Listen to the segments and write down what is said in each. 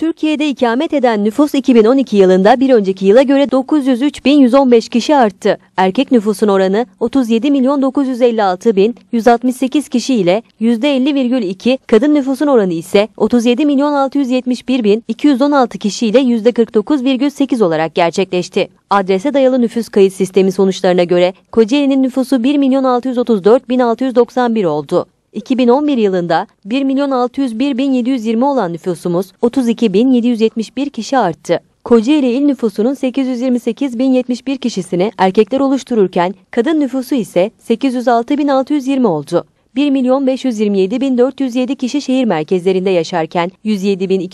Türkiye'de ikamet eden nüfus 2012 yılında bir önceki yıla göre 903.115 kişi arttı. Erkek nüfusun oranı 37.956.168 kişi ile %50,2, kadın nüfusun oranı ise 37.671.216 kişi ile %49,8 olarak gerçekleşti. Adrese dayalı nüfus kayıt sistemi sonuçlarına göre Kocaeli'nin nüfusu 1.634.691 oldu. 2011 yılında 1.601.720 olan nüfusumuz 32.771 kişi arttı. Kocaeli il nüfusunun 828.071 kişisini erkekler oluştururken kadın nüfusu ise 806.620 oldu. 1.527.407 kişi şehir merkezlerinde yaşarken 107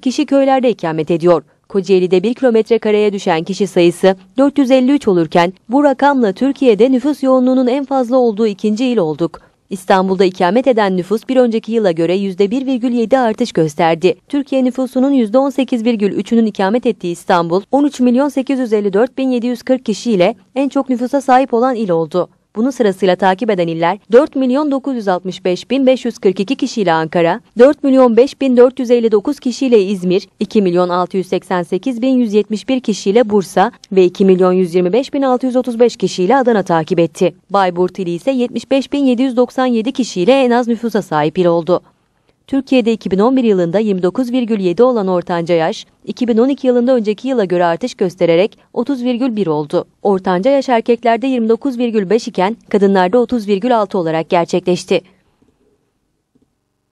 kişi köylerde ikamet ediyor. Kocaeli'de 1 kilometre kareye düşen kişi sayısı 453 olurken bu rakamla Türkiye'de nüfus yoğunluğunun en fazla olduğu ikinci il olduk. İstanbul'da ikamet eden nüfus bir önceki yıla göre %1,7 artış gösterdi. Türkiye nüfusunun %18,3'ünün ikamet ettiği İstanbul, 13.854.740 kişiyle en çok nüfusa sahip olan il oldu. Bunu sırasıyla takip eden iller 4.965.542 kişiyle Ankara, 4 kişiyle İzmir, 2.688.171 kişiyle Bursa ve 2.125.635 kişiyle Adana takip etti. Bayburt ili ise 75.797 kişiyle en az nüfusa sahip il oldu. Türkiye'de 2011 yılında 29,7 olan ortanca yaş, 2012 yılında önceki yıla göre artış göstererek 30,1 oldu. Ortanca yaş erkeklerde 29,5 iken kadınlarda 30,6 olarak gerçekleşti.